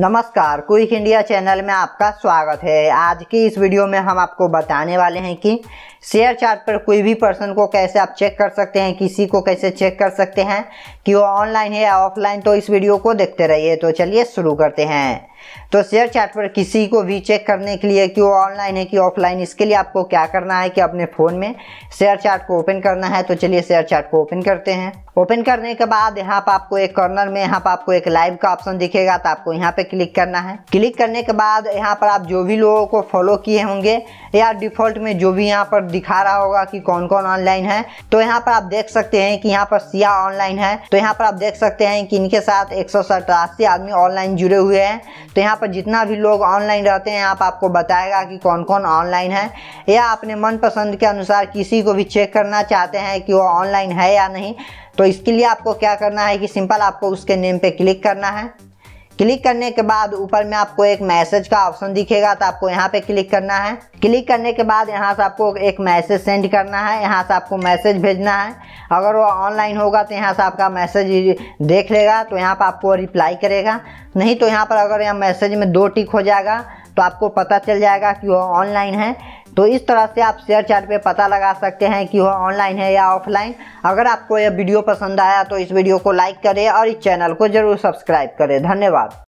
नमस्कार quick India channel में आपका स्वागत है आज की इस वीडियो में हम आपको बताने वाले हैं कि शेयर चार्ट पर कोई भी पर्सन को कैसे आप चेक कर सकते हैं किसी को कैसे चेक कर सकते हैं कि वो ऑनलाइन है या ऑफलाइन तो इस वीडियो को देखते रहिए तो चलिए शुरू करते हैं तो शेयर चैट पर किसी को भी चेक करने के लिए कि वो ऑनलाइन है कि ऑफलाइन इसके लिए आपको क्या करना है कि अपने फ़ोन में शेयर चैट को ओपन करना है तो चलिए शेयर चैट को ओपन करते हैं ओपन करने के बाद यहाँ पर आपको एक कॉर्नर में यहाँ पर आपको एक लाइव का ऑप्शन दिखेगा तो आपको यहाँ पे क्लिक करना है क्लिक करने के बाद यहाँ पर आप जो भी लोगों को फॉलो किए होंगे या डिफॉल्ट में जो भी यहाँ पर दिखा रहा होगा कि कौन कौन ऑनलाइन है तो यहाँ पर आप देख सकते हैं कि यहाँ पर सिया ऑनलाइन है तो यहाँ पर आप देख सकते हैं कि इनके साथ एक आदमी ऑनलाइन जुड़े हुए हैं तो यहाँ पर जितना भी लोग ऑनलाइन रहते हैं आप आपको बताएगा कि कौन कौन ऑनलाइन है या अपने मनपसंद के अनुसार किसी को भी चेक करना चाहते हैं कि वो ऑनलाइन है या नहीं तो इसके लिए आपको क्या करना है कि सिंपल आपको उसके नेम पे क्लिक करना है क्लिक करने के बाद ऊपर में आपको एक मैसेज का ऑप्शन दिखेगा तो आपको यहाँ पे क्लिक करना है क्लिक करने के बाद यहाँ से आपको एक मैसेज सेंड करना है यहाँ से आपको मैसेज भेजना है अगर वो ऑनलाइन होगा तो यहाँ से आपका मैसेज देख लेगा तो यहाँ पर आपको रिप्लाई करेगा नहीं तो यहाँ पर अगर यहाँ मैसेज में दो टिक हो जाएगा तो आपको पता चल जाएगा कि वो ऑनलाइन है तो इस तरह से आप शेयर चैट पे पता लगा सकते हैं कि वह ऑनलाइन है या ऑफलाइन अगर आपको यह वीडियो पसंद आया तो इस वीडियो को लाइक करें और इस चैनल को ज़रूर सब्सक्राइब करें धन्यवाद